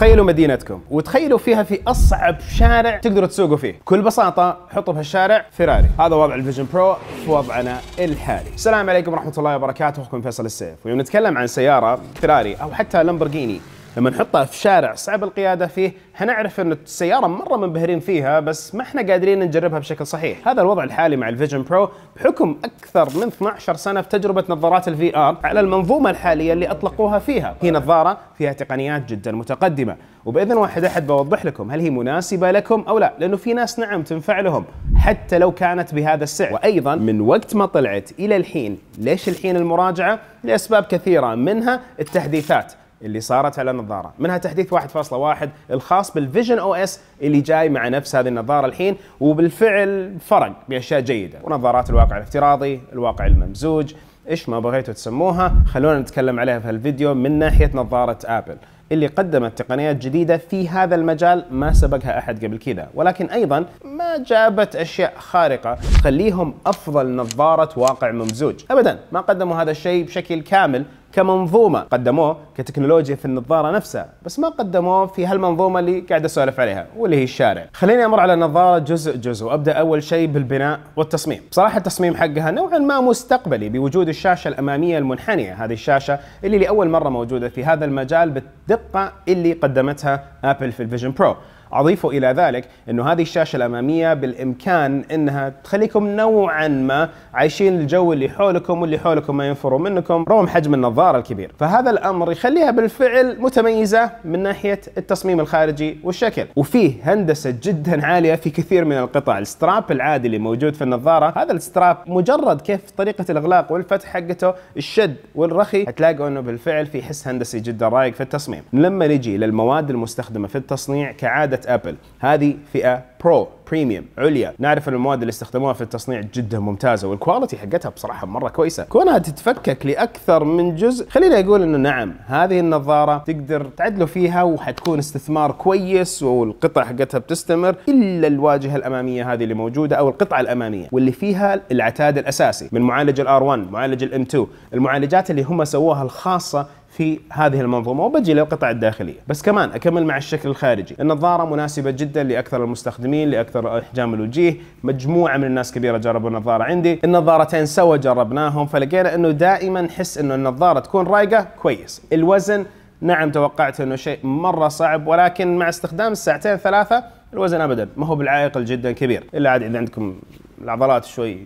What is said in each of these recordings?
تخيلوا مدينتكم وتخيلوا فيها في اصعب شارع تقدروا تسوقوا فيه كل بساطه حطوا في هالشارع فيراري هذا وضع الفيجن برو في وضعنا الحالي السلام عليكم ورحمه الله وبركاته اخوكم فيصل السيف واليوم نتكلم عن سياره فيراري او حتى لامبورغيني لما نحطها في شارع صعب القياده فيه حنعرف ان السياره مره منبهرين فيها بس ما احنا قادرين نجربها بشكل صحيح هذا الوضع الحالي مع الفيجن برو بحكم اكثر من 12 سنه في تجربه نظارات الفي ار على المنظومه الحاليه اللي اطلقوها فيها هي نظاره فيها تقنيات جدا متقدمه وباذن واحد احد بوضح لكم هل هي مناسبه لكم او لا لانه في ناس نعم تنفع لهم حتى لو كانت بهذا السعر وايضا من وقت ما طلعت الى الحين ليش الحين المراجعه لاسباب كثيره منها التحديثات اللي صارت على النظاره منها تحديث 1.1 الخاص بالفيجن او اس اللي جاي مع نفس هذه النظاره الحين وبالفعل فرق باشياء جيده ونظارات الواقع الافتراضي الواقع الممزوج ايش ما بغيتوا تسموها خلونا نتكلم عليها في هالفيديو من ناحيه نظاره ابل اللي قدمت تقنيات جديده في هذا المجال ما سبقها احد قبل كذا ولكن ايضا ما جابت اشياء خارقه تخليهم افضل نظاره واقع ممزوج ابدا ما قدموا هذا الشيء بشكل كامل كمنظومه قدموه كتكنولوجيا في النظاره نفسها بس ما قدموه في هالمنظومه اللي قاعد اسولف عليها واللي هي الشارع خليني امر على النظاره جزء جزء وابدا اول شيء بالبناء والتصميم بصراحه التصميم حقها نوعا ما مستقبلي بوجود الشاشه الاماميه المنحنيه هذه الشاشه اللي لاول مره موجوده في هذا المجال بالدقه اللي قدمتها ابل في الفيجن برو اضيفوا الى ذلك انه هذه الشاشه الاماميه بالامكان انها تخليكم نوعا ما عايشين الجو اللي حولكم واللي حولكم ما ينفروا منكم رغم حجم النظاره الكبير فهذا الامر يخليها بالفعل متميزه من ناحيه التصميم الخارجي والشكل وفيه هندسه جدا عاليه في كثير من القطع الستراب العادي اللي موجود في النظاره هذا الستراب مجرد كيف طريقه الاغلاق والفتح حقته الشد والرخي هتلاقوا انه بالفعل في حس هندسي جدا رايق في التصميم لما نجي للمواد المستخدمه في التصنيع كعاده أبل هذه فئة برو بريميوم عليا نعرف ان المواد اللي استخدموها في التصنيع جدا ممتازه والكواليتي حقتها بصراحه مره كويسه كونها تتفكك لاكثر من جزء خليني اقول انه نعم هذه النظاره تقدر تعدلوا فيها وحتكون استثمار كويس والقطع حقتها بتستمر الا الواجهه الاماميه هذه اللي موجوده او القطعه الاماميه واللي فيها العتاد الاساسي من معالج الار 1 معالج الام 2 المعالجات اللي هم سووها الخاصه في هذه المنظومه وبجي للقطع الداخليه بس كمان اكمل مع الشكل الخارجي النظاره مناسبه جدا لاكثر المستخدمين لاكثر احجام الوجيه مجموعه من الناس كبيره جربوا النظاره عندي النظارتين سوا جربناهم فلقينا انه دائما نحس انه النظاره تكون رايقه كويس الوزن نعم توقعت انه شيء مره صعب ولكن مع استخدام الساعتين ثلاثه الوزن ابدا ما هو بالعائق جدا كبير الا عاد اذا عندكم العضلات شوي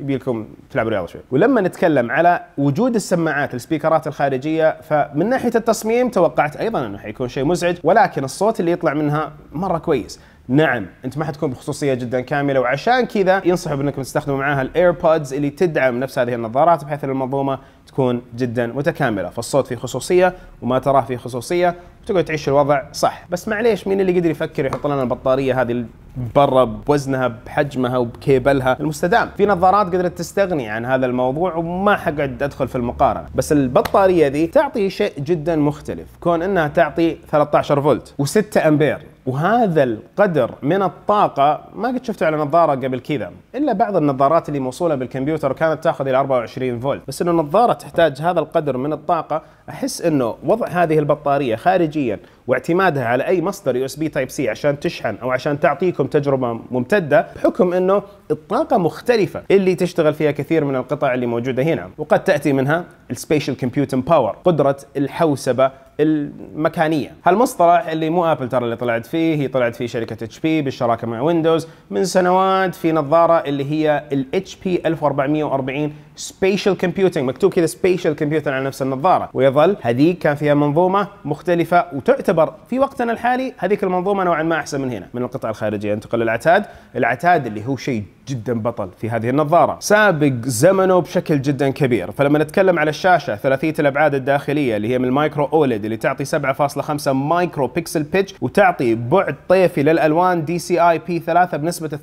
يبي لكم تلعبوا رياضه شوي ولما نتكلم على وجود السماعات السبيكرات الخارجيه فمن ناحيه التصميم توقعت ايضا انه حيكون شيء مزعج ولكن الصوت اللي يطلع منها مره كويس نعم انت ما حتكون بخصوصيه جدا كامله وعشان كذا ينصحوا بانكم تستخدموا معاها الايربودز اللي تدعم نفس هذه النظارات بحيث ان المنظومه تكون جدا متكامله فالصوت فيه خصوصيه وما تراه فيه خصوصيه وتقعد تعيش الوضع صح بس معليش مين اللي قدر يفكر يحط لنا البطاريه هذه برا بوزنها بحجمها وبكيبلها المستدام في نظارات قدرت تستغني عن هذا الموضوع وما حقعد ادخل في المقارنه بس البطاريه ذي تعطي شيء جدا مختلف كون انها تعطي 13 فولت و6 امبير وهذا القدر من الطاقة ما قد شفته على نظارة قبل كذا إلا بعض النظارات اللي موصولة بالكمبيوتر وكانت تاخذ إلى 24 فولت بس إنه النظارة تحتاج هذا القدر من الطاقة أحس إنه وضع هذه البطارية خارجيا واعتمادها على أي مصدر يو اس بي تايب سي عشان تشحن أو عشان تعطيكم تجربة ممتدة بحكم إنه الطاقة مختلفة اللي تشتغل فيها كثير من القطع اللي موجودة هنا وقد تأتي منها السبيشال كمبيوتنج باور قدرة الحوسبة المكانيه هالمصطلح اللي مو ابل ترى اللي طلعت فيه هي طلعت فيه شركه اتش بي بالشراكه مع ويندوز من سنوات في نظاره اللي هي الاتش بي 1440 سبيشال كمبيوتنج مكتوب كذا سبيشال كمبيوتر على نفس النظاره ويظل هذيك كان فيها منظومه مختلفه وتعتبر في وقتنا الحالي هذيك المنظومه نوعا ما احسن من هنا من القطع الخارجيه انتقل للعتاد العتاد اللي هو شيء جدا بطل في هذه النظاره سابق زمنه بشكل جدا كبير فلما نتكلم على الشاشه ثلاثيه الابعاد الداخليه اللي هي من المايكرو اوليد اللي تعطي 7.5 مايكرو بيكسل بيتش وتعطي بعد طيفي للالوان دي سي اي بي 3 بنسبه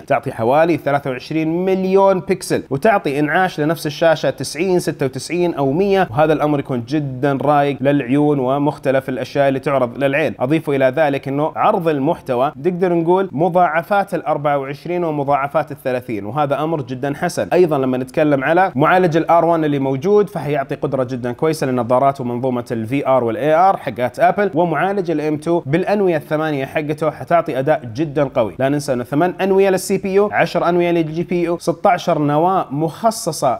92% تعطي حوالي 23 مليون بيكسل وتعطي يعطي انعاش لنفس الشاشه 90 96 او 100 وهذا الامر يكون جدا رايق للعيون ومختلف الاشياء اللي تعرض للعين اضيفوا الى ذلك انه عرض المحتوى نقدر نقول مضاعفات ال 24 ومضاعفات ال 30 وهذا امر جدا حسن ايضا لما نتكلم على معالج الار 1 اللي موجود فهيعطي قدره جدا كويسه للنظارات ومنظومه الفي ار والاي ار حقات ابل ومعالج الام 2 بالانويه الثمانيه حقته حتعطي اداء جدا قوي لا ننسى انه ثمان انويه للسي بي يو 10 انويه للجي بي يو 16 نواه مخصصة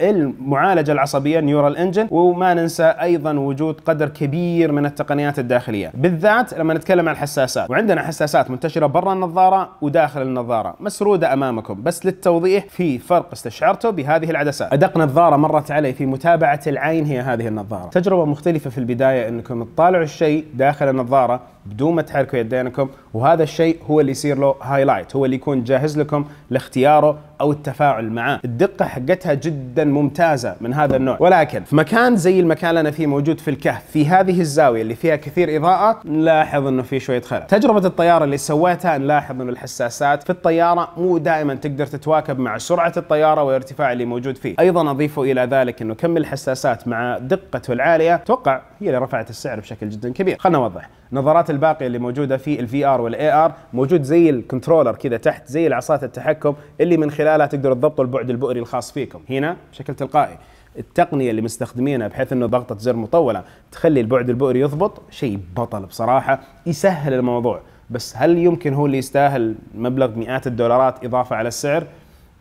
للمعالجة العصبية نيورال انجن وما ننسى ايضا وجود قدر كبير من التقنيات الداخلية بالذات لما نتكلم عن الحساسات وعندنا حساسات منتشرة برا النظارة وداخل النظارة مسرودة امامكم بس للتوضيح في فرق استشعرته بهذه العدسات ادق نظارة مرت علي في متابعة العين هي هذه النظارة تجربة مختلفة في البداية انكم تطالعوا الشيء داخل النظارة بدون ما تحركوا يدينكم وهذا الشيء هو اللي يصير له هايلايت هو اللي يكون جاهز لكم لاختياره او التفاعل معاه الدقه حقتها جدا ممتازه من هذا النوع ولكن في مكان زي المكان اللي انا فيه موجود في الكهف في هذه الزاويه اللي فيها كثير اضاءه نلاحظ انه في شويه خلل تجربه الطياره اللي سويتها نلاحظ انه الحساسات في الطياره مو دائما تقدر تتواكب مع سرعه الطياره والارتفاع اللي موجود فيه ايضا اضيف الى ذلك انه كم الحساسات مع دقته العاليه توقع هي اللي رفعت السعر بشكل جدا كبير خلنا نوضح نظارات الباقيه اللي موجوده في الفي ار والاي ار موجود زي الكنترولر كذا تحت زي العصات التحكم اللي من خلالها تقدروا تضبطوا البعد البؤري الخاص فيكم هنا بشكل تلقائي التقنيه اللي مستخدمينها بحيث انه ضغطه زر مطوله تخلي البعد البؤري يضبط شيء بطل بصراحه يسهل الموضوع بس هل يمكن هو اللي يستاهل مبلغ مئات الدولارات اضافه على السعر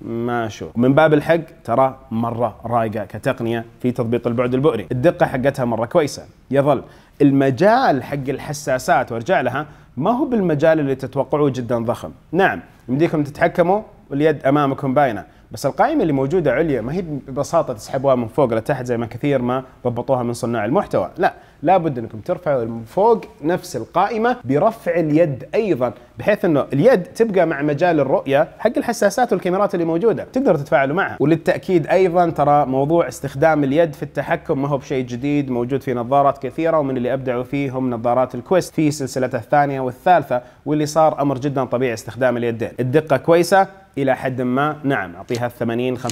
ما شو من باب الحق ترى مره رايقه كتقنيه في تضبيط البعد البؤري الدقه حقتها مره كويسه يظل المجال حق الحساسات وارجع لها ما هو بالمجال اللي تتوقعوه جدا ضخم نعم يمديكم تتحكموا واليد امامكم باينه بس القائمه اللي موجوده عليا ما هي ببساطه تسحبوها من فوق لتحت زي ما كثير ما ضبطوها من صناع المحتوى لا لابد انكم ترفعوا من فوق نفس القائمه برفع اليد ايضا بحيث انه اليد تبقى مع مجال الرؤيه حق الحساسات والكاميرات اللي موجوده تقدر تتفاعلوا معها وللتاكيد ايضا ترى موضوع استخدام اليد في التحكم ما هو بشيء جديد موجود في نظارات كثيره ومن اللي ابدعوا فيه هم نظارات الكويست في سلسلتها الثانيه والثالثه واللي صار امر جدا طبيعي استخدام اليدين الدقه كويسه الى حد ما نعم اعطيها 80 85%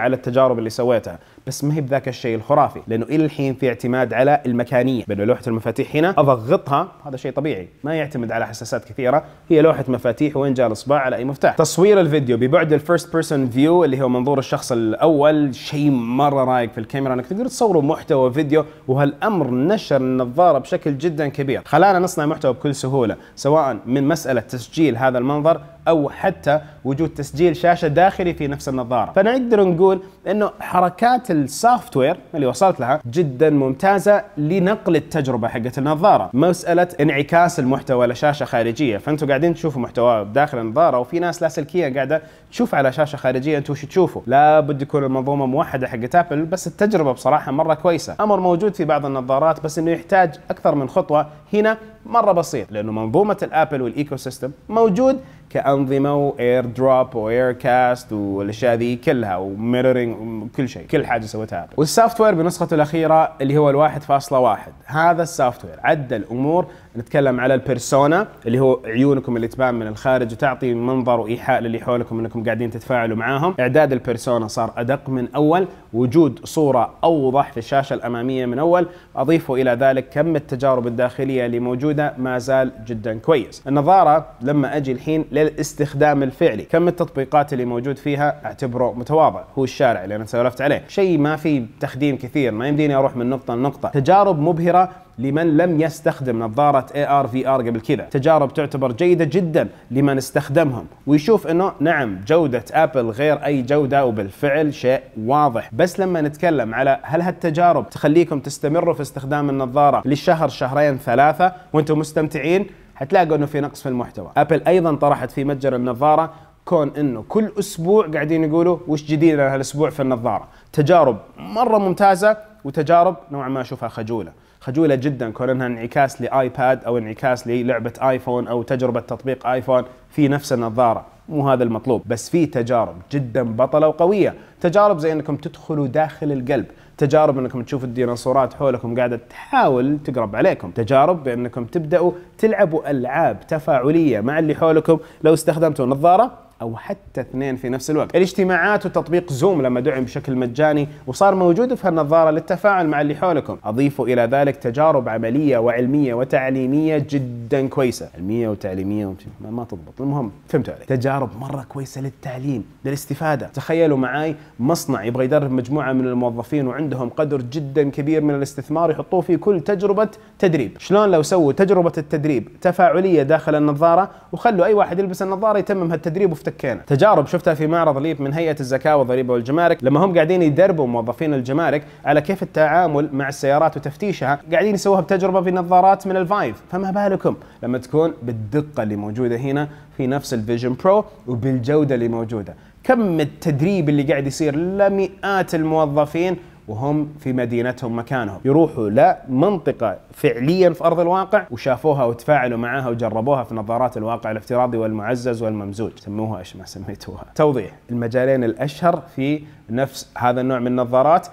على التجارب اللي سويتها بس ما هي بذاك الشيء الخرافي لانه الى الحين في اعتماد على المكانيه بين لوحه المفاتيح هنا اضغطها هذا شيء طبيعي ما يعتمد على حساسات كثيره هي لوحه مفاتيح وين جاء الاصبع على اي مفتاح تصوير الفيديو ببعد الفيرست بيرسون فيو اللي هو منظور الشخص الاول شيء مره رايق في الكاميرا انك تقدر تصوره محتوى فيديو وهالامر نشر النظاره بشكل جدا كبير خلانا نصنع محتوى بكل سهوله سواء من مساله تسجيل هذا المنظر او حتى وجود تسجيل شاشه داخلي في نفس النظاره فنقدر نقول انه حركات السوفت وير اللي وصلت لها جدا ممتازه لنقل التجربه حقت النظاره مساله انعكاس المحتوى لشاشه خارجيه فانتم قاعدين تشوفوا محتوى داخل النظاره وفي ناس لاسلكيه قاعده تشوف على شاشه خارجيه انتم وش تشوفوا لابد يكون المنظومه موحده حقت ابل بس التجربه بصراحه مره كويسه امر موجود في بعض النظارات بس انه يحتاج اكثر من خطوه هنا مره بسيط لانه منظومه الابل والايكو سيستم موجود كانظمه واير دروب واير كاست والاشياء ذي كلها وميرورنج وكل شيء كل حاجه سويتها ابل والسوفت وير بنسخته الاخيره اللي هو الواحد فاصلة واحد هذا السوفت وير عدى الامور نتكلم على البيرسونا اللي هو عيونكم اللي تبان من الخارج وتعطي منظر وايحاء للي حولكم انكم قاعدين تتفاعلوا معاهم اعداد البيرسونا صار ادق من اول وجود صوره اوضح في الشاشه الاماميه من اول اضيفوا الى ذلك كم التجارب الداخليه اللي موجوده ما زال جدا كويس النظاره لما اجي الحين للاستخدام الفعلي كم التطبيقات اللي موجود فيها اعتبره متواضع هو الشارع اللي انا سولفت عليه شيء ما في تخديم كثير ما يمديني اروح من نقطه لنقطه تجارب مبهره لمن لم يستخدم نظارة AR VR قبل كذا تجارب تعتبر جيدة جدا لمن استخدمهم ويشوف انه نعم جودة ابل غير اي جودة وبالفعل شيء واضح بس لما نتكلم على هل هالتجارب تخليكم تستمروا في استخدام النظارة لشهر شهرين ثلاثة وانتم مستمتعين هتلاقوا انه في نقص في المحتوى ابل ايضا طرحت في متجر النظاره كون انه كل اسبوع قاعدين يقولوا وش جديد هالاسبوع في النظاره تجارب مره ممتازه وتجارب نوعا ما اشوفها خجوله خجوله جدا كون انها انعكاس لايباد او انعكاس للعبه ايفون او تجربه تطبيق ايفون في نفس النظاره مو هذا المطلوب بس في تجارب جدا بطله وقويه تجارب زي انكم تدخلوا داخل القلب تجارب انكم تشوفوا الديناصورات حولكم قاعده تحاول تقرب عليكم تجارب بانكم تبداوا تلعبوا العاب تفاعليه مع اللي حولكم لو استخدمتوا نظاره او حتى اثنين في نفس الوقت. الاجتماعات وتطبيق زوم لما دعم بشكل مجاني وصار موجود في هالنظاره للتفاعل مع اللي حولكم، اضيفوا الى ذلك تجارب عمليه وعلميه وتعليميه جدا كويسه، علميه وتعليميه ما, ما تضبط، المهم فهمتوا علي. تجارب مره كويسه للتعليم، للاستفاده، تخيلوا معي مصنع يبغى يدرب مجموعه من الموظفين وعندهم قدر جدا كبير من الاستثمار يحطوه في كل تجربه تدريب، شلون لو سووا تجربه التدريب تفاعليه داخل النظاره وخلوا اي واحد يلبس النظاره يتمم هالتدريب وفي السكينه تجارب شفتها في معرض ليب من هيئه الزكاه والضريبه والجمارك لما هم قاعدين يدربوا موظفين الجمارك على كيف التعامل مع السيارات وتفتيشها قاعدين يسووها بتجربه بنظارات من الفايف فما بالكم لما تكون بالدقه اللي موجوده هنا في نفس الفيجن برو وبالجوده اللي موجوده كم التدريب اللي قاعد يصير لمئات الموظفين وهم في مدينتهم مكانهم يروحوا لمنطقة فعليا في أرض الواقع وشافوها وتفاعلوا معها وجربوها في نظارات الواقع الافتراضي والمعزز والممزوج سموها ايش ما سميتوها توضيح المجالين الأشهر في نفس هذا النوع من النظارات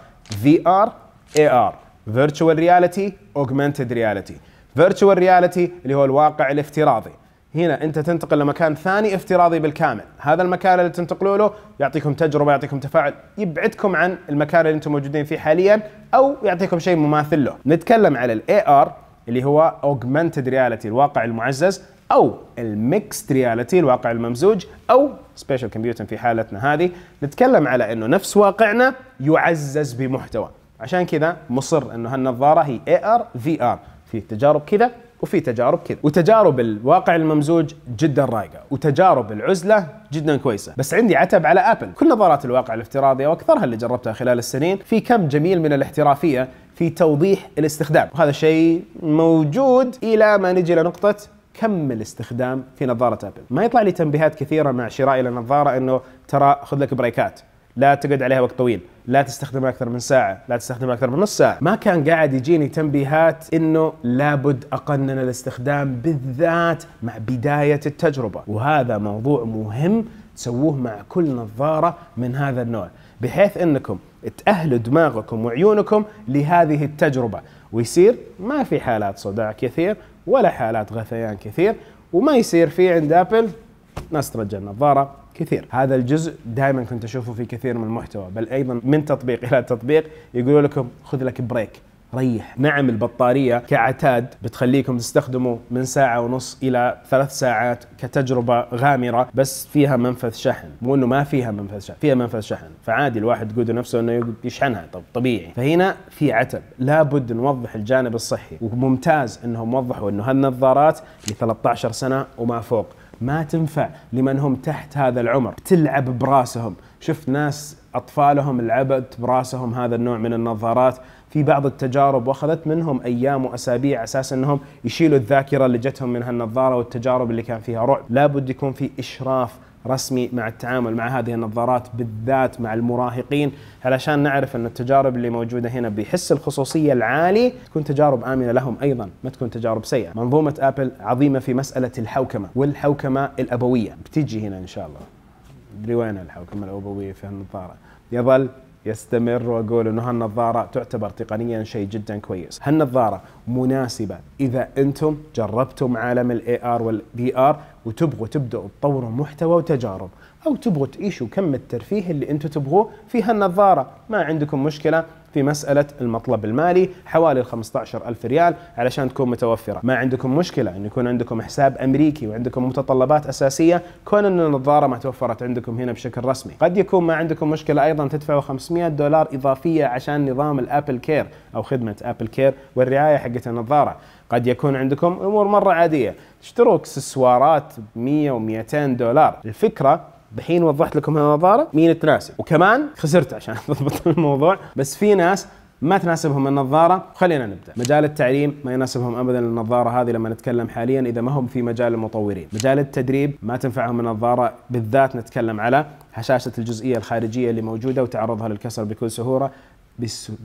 VR AR Virtual Reality Augmented Reality Virtual Reality اللي هو الواقع الافتراضي هنا انت تنتقل لمكان ثاني افتراضي بالكامل، هذا المكان اللي تنتقلوا له يعطيكم تجربه، يعطيكم تفاعل، يبعدكم عن المكان اللي انتم موجودين فيه حاليا او يعطيكم شيء مماثل له. نتكلم على الاي ار اللي هو اوجمانتد رياليتي الواقع المعزز او الميكست رياليتي الواقع الممزوج او سبيشال كمبيوتنج في حالتنا هذه، نتكلم على انه نفس واقعنا يعزز بمحتوى، عشان كذا مصر انه هالنظاره هي اي ار في ار، في تجارب كذا وفي تجارب كذا وتجارب الواقع الممزوج جدا رايقه وتجارب العزله جدا كويسه بس عندي عتب على ابل كل نظارات الواقع الافتراضي واكثرها اللي جربتها خلال السنين في كم جميل من الاحترافيه في توضيح الاستخدام وهذا شيء موجود الى ما نجي لنقطه كم الاستخدام في نظاره ابل ما يطلع لي تنبيهات كثيره مع شرائي للنظاره انه ترى خذ لك بريكات لا تقعد عليها وقت طويل لا تستخدمها اكثر من ساعه لا تستخدمها اكثر من نص ساعه ما كان قاعد يجيني تنبيهات انه لابد اقنن الاستخدام بالذات مع بدايه التجربه وهذا موضوع مهم تسووه مع كل نظاره من هذا النوع بحيث انكم تاهلوا دماغكم وعيونكم لهذه التجربه ويصير ما في حالات صداع كثير ولا حالات غثيان كثير وما يصير في عند ابل ناس ترجع النظاره كثير هذا الجزء دائما كنت اشوفه في كثير من المحتوى بل ايضا من تطبيق الى تطبيق يقولوا لكم خذ لك بريك ريح نعم البطارية كعتاد بتخليكم تستخدموا من ساعة ونص إلى ثلاث ساعات كتجربة غامرة بس فيها منفذ شحن مو أنه ما فيها منفذ شحن فيها منفذ شحن فعادي الواحد يقود نفسه أنه يشحنها طب طبيعي فهنا في عتب لابد نوضح الجانب الصحي وممتاز أنهم وضحوا أنه هالنظارات ل 13 سنة وما فوق ما تنفع لمن هم تحت هذا العمر تلعب براسهم شفت ناس أطفالهم لعبت براسهم هذا النوع من النظارات في بعض التجارب واخذت منهم ايام واسابيع اساس انهم يشيلوا الذاكره اللي جتهم من هالنظاره والتجارب اللي كان فيها رعب، لابد يكون في اشراف رسمي مع التعامل مع هذه النظارات بالذات مع المراهقين علشان نعرف ان التجارب اللي موجوده هنا بحس الخصوصيه العالي تكون تجارب امنه لهم ايضا ما تكون تجارب سيئه منظومه ابل عظيمه في مساله الحوكمه والحوكمه الابويه بتيجي هنا ان شاء الله ادري وين الحوكمه الابويه في النظاره يظل يستمر واقول انه هالنظاره تعتبر تقنيا شيء جدا كويس، هالنظاره مناسبه اذا انتم جربتم عالم الاي ار والفي ار وتبغوا تبداوا تطوروا محتوى وتجارب، او تبغوا تعيشوا كم الترفيه اللي انتم تبغوه في هالنظاره، ما عندكم مشكله في مسألة المطلب المالي حوالي 15 ألف ريال علشان تكون متوفرة ما عندكم مشكلة أن يكون عندكم حساب أمريكي وعندكم متطلبات أساسية كون أن النظارة ما توفرت عندكم هنا بشكل رسمي قد يكون ما عندكم مشكلة أيضا تدفعوا 500 دولار إضافية عشان نظام الأبل كير أو خدمة أبل كير والرعاية حقت النظارة قد يكون عندكم أمور مرة عادية تشتروا اكسسوارات 100 و200 دولار الفكرة بحين وضحت لكم النظاره مين تناسب وكمان خسرت عشان اضبط الموضوع بس في ناس ما تناسبهم النظاره خلينا نبدا مجال التعليم ما يناسبهم ابدا النظاره هذه لما نتكلم حاليا اذا ما هم في مجال المطورين مجال التدريب ما تنفعهم النظاره بالذات نتكلم على هشاشه الجزئيه الخارجيه اللي موجوده وتعرضها للكسر بكل سهوله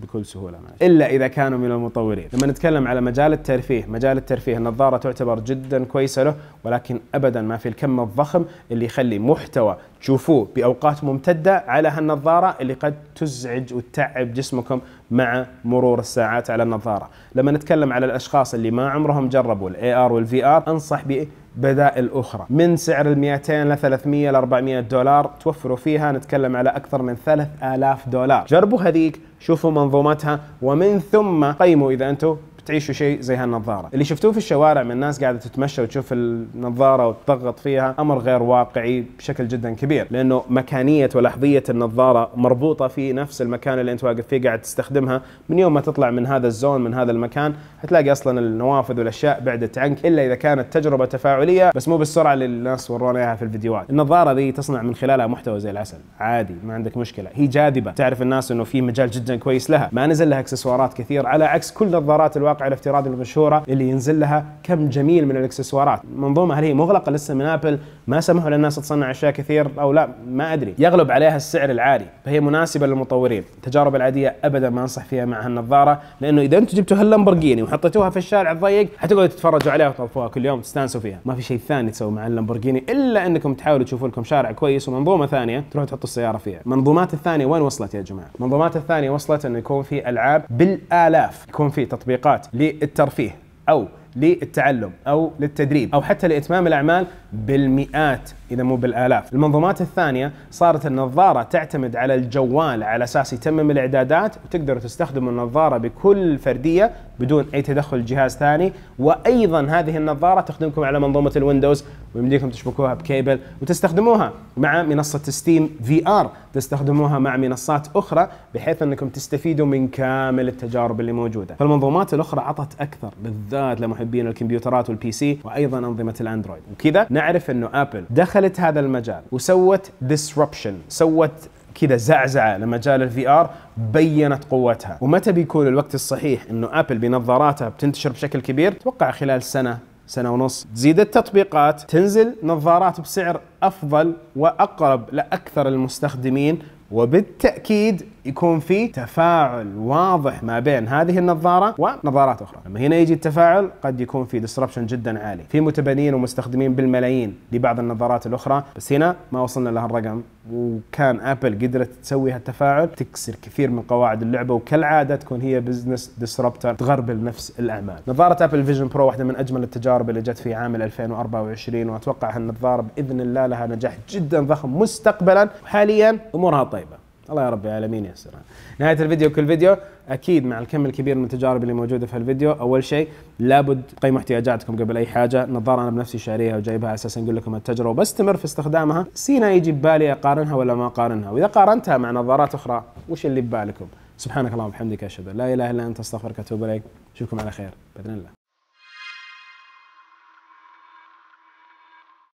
بكل سهوله معلش الا اذا كانوا من المطورين لما نتكلم على مجال الترفيه مجال الترفيه النظاره تعتبر جدا كويسه له ولكن ابدا ما في الكم الضخم اللي يخلي محتوى تشوفوه باوقات ممتده على هالنظاره اللي قد تزعج وتتعب جسمكم مع مرور الساعات على النظاره لما نتكلم على الاشخاص اللي ما عمرهم جربوا الاي ار والفي ار انصح ب بدائل أخرى من سعر ال 200 ل 300 ل 400 دولار توفروا فيها نتكلم على أكثر من 3000 دولار جربوا هذيك شوفوا منظومتها ومن ثم قيموا إذا أنتم تعيشوا شيء زي هالنظاره اللي شفتوه في الشوارع من الناس قاعده تتمشى وتشوف النظاره وتضغط فيها امر غير واقعي بشكل جدا كبير لانه مكانيه ولحظيه النظاره مربوطه في نفس المكان اللي انت واقف فيه قاعد تستخدمها من يوم ما تطلع من هذا الزون من هذا المكان حتلاقي اصلا النوافذ والاشياء بعدت عنك الا اذا كانت تجربه تفاعليه بس مو بالسرعه اللي الناس ورونا اياها في الفيديوهات النظاره ذي تصنع من خلالها محتوى زي العسل عادي ما عندك مشكله هي جاذبه تعرف الناس انه في مجال جدا كويس لها ما نزل لها اكسسوارات كثير على عكس كل نظارات الواقع الواقع الافتراضي المشهوره اللي ينزل لها كم جميل من الاكسسوارات منظومه هل هي مغلقه لسه من ابل ما سمحوا للناس تصنع اشياء كثير او لا ما ادري يغلب عليها السعر العالي فهي مناسبه للمطورين التجارب العاديه ابدا ما انصح فيها مع هالنظاره لانه اذا انتم جبتوا هاللمبرجيني وحطيتوها في الشارع الضيق حتقعدوا تتفرجوا عليها وتطفوها كل يوم تستانسوا فيها ما في شيء ثاني تسوي مع اللمبرجيني الا انكم تحاولوا تشوفوا لكم شارع كويس ومنظومه ثانيه تروحوا تحطوا السياره فيها المنظومات الثانيه وين وصلت يا جماعه المنظومات الثانيه وصلت انه يكون في العاب بالالاف يكون في تطبيقات للترفيه او للتعلم او للتدريب او حتى لاتمام الاعمال بالمئات اذا مو بالالاف. المنظومات الثانيه صارت النظاره تعتمد على الجوال على اساس يتمم الاعدادات وتقدروا تستخدموا النظاره بكل فرديه بدون اي تدخل جهاز ثاني وايضا هذه النظاره تخدمكم على منظومه الويندوز ويمديكم تشبكوها بكيبل وتستخدموها مع منصه ستيم في ار، تستخدموها مع منصات اخرى بحيث انكم تستفيدوا من كامل التجارب اللي موجوده. فالمنظومات الاخرى عطت اكثر بالذات لمحبين الكمبيوترات والبي سي وايضا انظمه الاندرويد وكذا نعرف انه ابل دخلت هذا المجال وسوت ديسربشن سوت كذا زعزعه لمجال الفي ار بينت قوتها ومتى بيكون الوقت الصحيح انه ابل بنظاراتها بتنتشر بشكل كبير اتوقع خلال سنه سنه ونص تزيد التطبيقات تنزل نظارات بسعر افضل واقرب لاكثر المستخدمين وبالتاكيد يكون في تفاعل واضح ما بين هذه النظاره ونظارات اخرى لما هنا يجي التفاعل قد يكون في ديسربشن جدا عالي في متبنين ومستخدمين بالملايين لبعض النظارات الاخرى بس هنا ما وصلنا لهالرقم وكان ابل قدرت تسوي هالتفاعل تكسر كثير من قواعد اللعبه وكالعاده تكون هي بزنس ديسربتر تغربل نفس الاعمال نظاره ابل فيجن برو واحده من اجمل التجارب اللي جت في عام 2024 واتوقع هالنظاره باذن الله لها نجاح جدا ضخم مستقبلا وحاليا امورها طيبه الله يا رب العالمين يسرها نهايه الفيديو كل فيديو اكيد مع الكم الكبير من التجارب اللي موجوده في الفيديو اول شيء لابد تقيموا احتياجاتكم قبل اي حاجه النظاره انا بنفسي شاريها وجايبها على اساس نقول لكم التجربه وبستمر في استخدامها سينا يجي ببالي اقارنها ولا ما اقارنها واذا قارنتها مع نظارات اخرى وش اللي ببالكم سبحانك اللهم وبحمدك اشهد ان لا اله الا انت استغفرك واتوب اليك اشوفكم على خير باذن الله